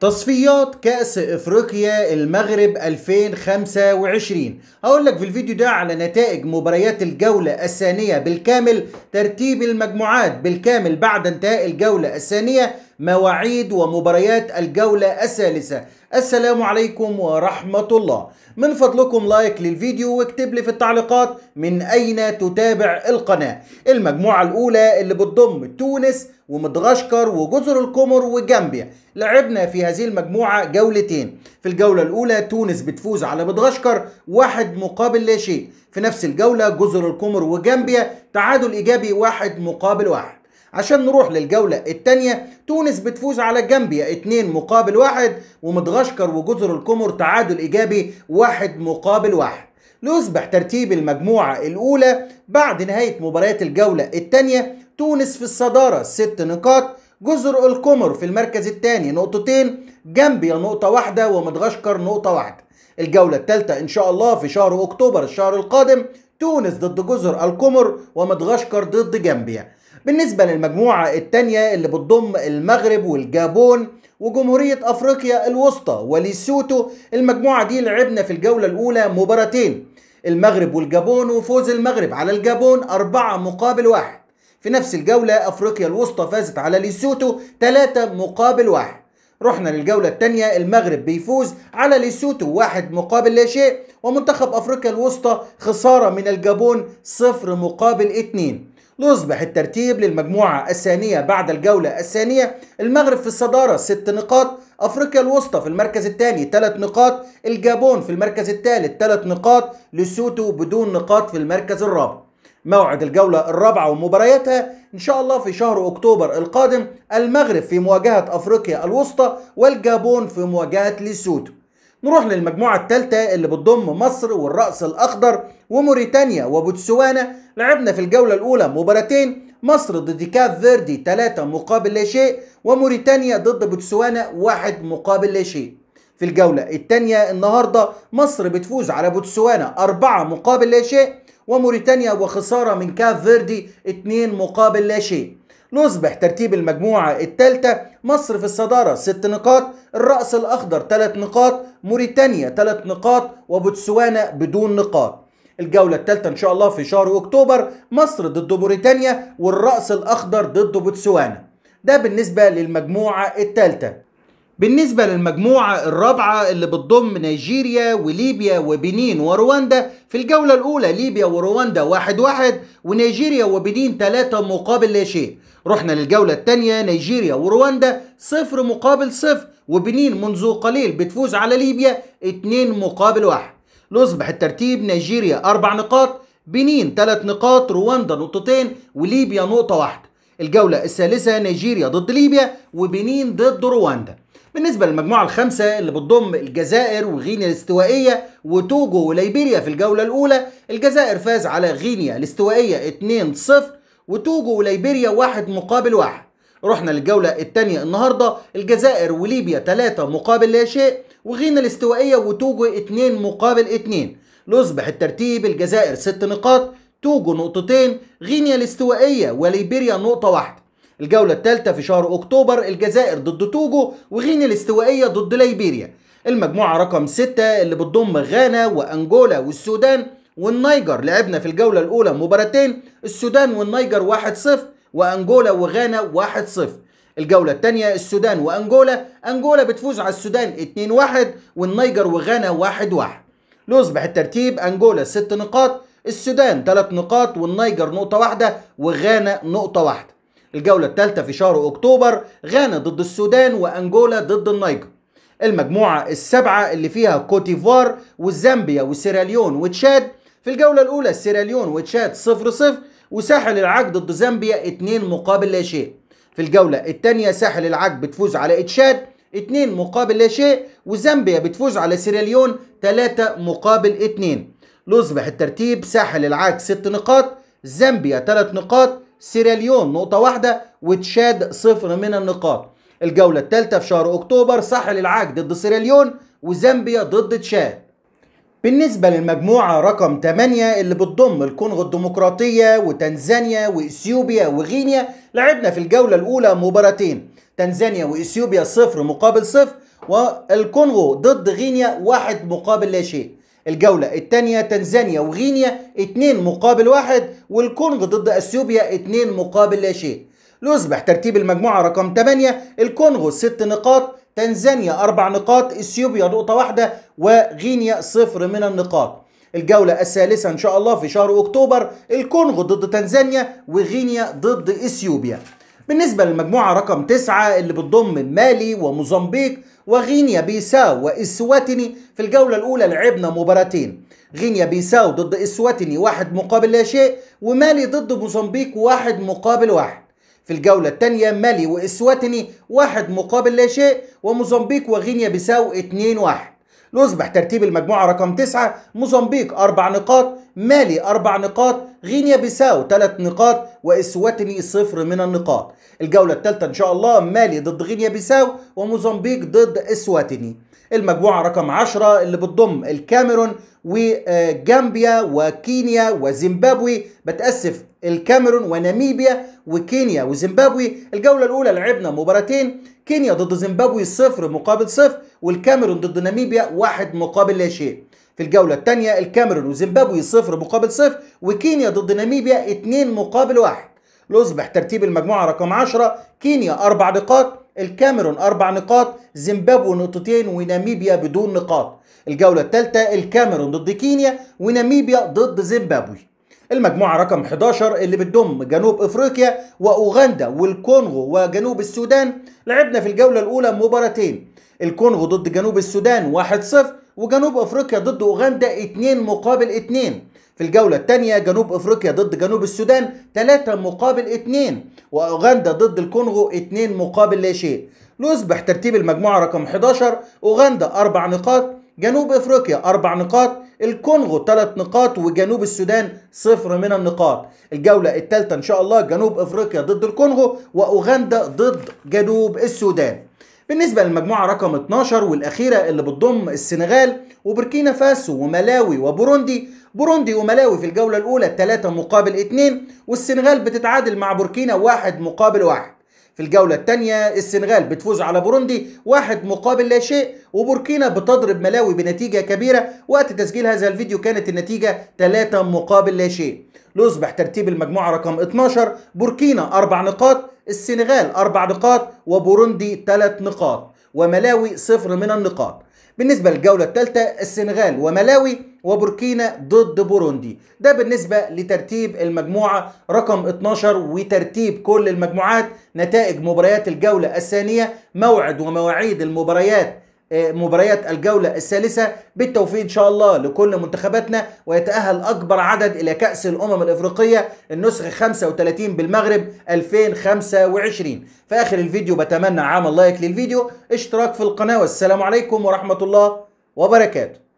تصفيات كأس إفريقيا المغرب 2025 هقول لك في الفيديو ده على نتائج مباريات الجولة الثانية بالكامل ترتيب المجموعات بالكامل بعد انتهاء الجولة الثانية مواعيد ومباريات الجولة الثالثة السلام عليكم ورحمة الله من فضلكم لايك للفيديو واكتب لي في التعليقات من أين تتابع القناة المجموعة الأولى اللي بتضم تونس ومدغشقر وجزر القمر وجامبيا لعبنا في هذه المجموعة جولتين في الجولة الأولى تونس بتفوز على مدغشقر واحد مقابل لا شيء في نفس الجولة جزر القمر وجامبيا تعادل إيجابي واحد مقابل واحد عشان نروح للجولة الثانية تونس بتفوز على جامبيا 2 مقابل 1 ومدغشقر وجزر القمر تعادل إيجابي 1 مقابل 1 ليصبح ترتيب المجموعة الأولى بعد نهاية مباريات الجولة الثانية تونس في الصدارة 6 نقاط جزر القمر في المركز الثاني نقطتين جامبيا نقطة واحدة ومدغشقر نقطة واحدة الجولة الثالثة إن شاء الله في شهر أكتوبر الشهر القادم تونس ضد جزر القمر ومدغشقر ضد جامبيا بالنسبة للمجموعة الثانية اللي بتضم المغرب والجابون وجمهورية أفريقيا الوسطى وليسوتو المجموعة دي لعبنا في الجولة الأولى مباراتين المغرب والجابون وفوز المغرب على الجابون أربعة مقابل واحد في نفس الجولة أفريقيا الوسطى فازت على ليسوتو ثلاثة مقابل واحد رحنا للجولة الثانية المغرب بيفوز على ليسوتو واحد مقابل لا شيء ومنتخب أفريقيا الوسطى خسارة من الجابون صفر مقابل اتنين ليصبح الترتيب للمجموعة الثانية بعد الجولة الثانية المغرب في الصدارة ست نقاط أفريقيا الوسطى في المركز الثاني ثلاث نقاط الجابون في المركز الثالث ثلاث نقاط لسوتو بدون نقاط في المركز الرابع موعد الجولة الرابعة ومبارياتها إن شاء الله في شهر أكتوبر القادم المغرب في مواجهة أفريقيا الوسطى والجابون في مواجهة لسوتو نروح للمجموعة الثالثة اللي بتضم مصر والرأس الأخضر وموريتانيا وبوتسوانا لعبنا في الجولة الأولى مباراتين مصر ضد كاف فيردي 3 مقابل لا شيء وموريتانيا ضد بوتسوانا 1 مقابل لا شيء في الجولة الثانية النهاردة مصر بتفوز على بوتسوانا 4 مقابل لا شيء وموريتانيا وخسارة من كاف فيردي 2 مقابل لا شيء نصبح ترتيب المجموعة الثالثة مصر في الصدارة ست نقاط الرأس الأخضر ثلاث نقاط موريتانيا ثلاث نقاط وبوتسوانا بدون نقاط الجولة الثالثة إن شاء الله في شهر أكتوبر مصر ضد موريتانيا والرأس الأخضر ضد بوتسوانا ده بالنسبة للمجموعة الثالثة بالنسبة للمجموعة الرابعة اللي بتضم نيجيريا وليبيا وبنين ورواندا في الجولة الأولى ليبيا ورواندا واحد واحد ونيجيريا وبنين ثلاثة مقابل لا شيء رحنا للجولة الثانية نيجيريا ورواندا صفر مقابل صفر وبنين منذ قليل بتفوز على ليبيا اتنين مقابل واحد ليصبح الترتيب نيجيريا أربع نقاط بنين ثلاث نقاط رواندا نقطتين وليبيا نقطة واحدة الجولة الثالثة نيجيريا ضد ليبيا وبنين ضد رواندا بالنسبة للمجموعة الخامسة اللي بتضم الجزائر وغينيا الاستوائية وتوجو وليبيريا في الجولة الأولى الجزائر فاز على غينيا الاستوائية 2-0 وتوجو وليبيريا واحد مقابل واحد رحنا للجولة الثانية النهاردة الجزائر وليبيا 3 مقابل لا شيء وغينيا الاستوائية وتوجو 2 مقابل 2 ليصبح الترتيب الجزائر 6 نقاط توجو نقطتين غينيا الاستوائية وليبيريا نقطة واحدة الجولة الثالثة في شهر أكتوبر الجزائر ضد توجو وغينيا الاستوائية ضد ليبيريا المجموعة رقم 6 اللي بتضم غانا وأنجولا والسودان والنيجر لعبنا في الجولة الأولى مباراتين السودان والنيجر 1-0 وأنجولا وغانا 1-0 الجولة الثانية السودان وأنجولا أنجولا بتفوز على السودان 2-1 والنيجر وغانا 1-1 ليصبح الترتيب أنجولا 6 نقاط السودان 3 نقاط والنيجر نقطة واحدة وغانا نقطة واحدة الجولة الثالثة في شهر أكتوبر غانا ضد السودان وأنجولا ضد النيجر المجموعة السابعة اللي فيها كوتيفوار والزامبيا وسيراليون وتشاد في الجولة الأولى سيراليون وتشاد 0 0 وساحل العاج ضد زامبيا 2 مقابل لا شيء في الجولة الثانية ساحل العاج بتفوز على تشاد 2 مقابل لا شيء وزامبيا بتفوز على سيراليون 3 مقابل 2 ليصبح الترتيب ساحل العاج 6 نقاط زامبيا 3 نقاط سيراليون نقطة واحدة وتشاد صفر من النقاط الجولة الثالثة في شهر أكتوبر ساحل العاج ضد سيراليون وزامبيا ضد تشاد بالنسبة للمجموعة رقم 8 اللي بتضم الكونغو الديمقراطية وتنزانيا وإثيوبيا وغينيا لعبنا في الجولة الأولى مباراتين تنزانيا وإثيوبيا صفر مقابل صفر والكونغو ضد غينيا واحد مقابل لا شيء الجولة الثانية تنزانيا وغينيا اتنين مقابل واحد والكونغ ضد اثيوبيا اتنين مقابل لا شيء ليصبح ترتيب المجموعة رقم 8 الكونغو 6 نقاط تنزانيا 4 نقاط اثيوبيا نقطة واحدة وغينيا صفر من النقاط الجولة الثالثة إن شاء الله في شهر أكتوبر الكونغو ضد تنزانيا وغينيا ضد إثيوبيا بالنسبة للمجموعة رقم تسعة اللي بتضم مالي وموزمبيق وغينيا بيساو وإسواتيني في الجولة الأولى لعبنا مباراتين غينيا بيساو ضد إسواتيني واحد مقابل لا شيء ومالي ضد موزمبيق واحد مقابل واحد في الجولة الثانية مالي وإسواتيني واحد مقابل لا شيء وموزمبيق وغينيا بيساو اتنين واحد يصبح ترتيب المجموعة رقم 9 موزمبيق 4 نقاط مالي 4 نقاط غينيا بيساو 3 نقاط وإسواتني صفر من النقاط الجولة الثالثة إن شاء الله مالي ضد غينيا بيساو وموزمبيق ضد إسواتني المجموعة رقم 10 اللي بتضم الكاميرون وجامبيا وكينيا وزيمبابوي بتأسف الكاميرون وناميبيا وكينيا وزيمبابوي الجولة الأولى لعبنا مباراتين كينيا ضد زيمبابوي صفر مقابل صفر والكاميرون ضد ناميبيا واحد مقابل لا شيء في الجولة الثانية الكاميرون وزيمبابوي صفر مقابل صفر وكينيا ضد ناميبيا اتنين مقابل واحد ليصبح ترتيب المجموعة رقم 10 كينيا أربع نقاط الكاميرون أربع نقاط زيمبابوي نقطتين وناميبيا بدون نقاط الجولة الثالثة الكاميرون ضد كينيا وناميبيا ضد زيمبابوي المجموعة رقم 11 اللي بتضم جنوب افريقيا واوغندا والكونغو وجنوب السودان لعبنا في الجولة الاولى مباراتين الكونغو ضد جنوب السودان 1-0 وجنوب افريقيا ضد اوغندا 2 مقابل 2 في الجولة الثانية جنوب افريقيا ضد جنوب السودان 3 مقابل 2 واوغندا ضد الكونغو 2 مقابل لا شيء ليصبح ترتيب المجموعة رقم 11 اوغندا 4 نقاط جنوب افريقيا اربع نقاط الكونغو ثلاث نقاط وجنوب السودان صفر من النقاط الجولة الثالثة ان شاء الله جنوب افريقيا ضد الكونغو واوغندا ضد جنوب السودان بالنسبة للمجموعة رقم 12 والأخيرة اللي بتضم السنغال وبوركينا فاسو وملاوي وبوروندي بوروندي وملاوي في الجولة الأولى 3 مقابل 2 والسنغال بتتعادل مع بوركينا 1 مقابل 1 في الجولة الثانية السنغال بتفوز على بوروندي واحد مقابل لا شيء وبوركينا بتضرب ملاوي بنتيجة كبيرة وقت تسجيل هذا الفيديو كانت النتيجة 3 مقابل لا شيء ليصبح ترتيب المجموعة رقم 12 بوركينا 4 نقاط السنغال 4 نقاط وبوروندي 3 نقاط وملاوي صفر من النقاط بالنسبة للجولة الثالثة السنغال وملاوي وبوركينا ضد بوروندي ده بالنسبة لترتيب المجموعة رقم 12 وترتيب كل المجموعات نتائج مباريات الجولة الثانية موعد ومواعيد المباريات آه، مباريات الجولة الثالثة بالتوفيق إن شاء الله لكل منتخباتنا ويتأهل أكبر عدد إلى كأس الأمم الإفريقية النسخ 35 بالمغرب 2025 في آخر الفيديو بتمنى عمل لايك للفيديو اشتراك في القناة والسلام عليكم ورحمة الله وبركاته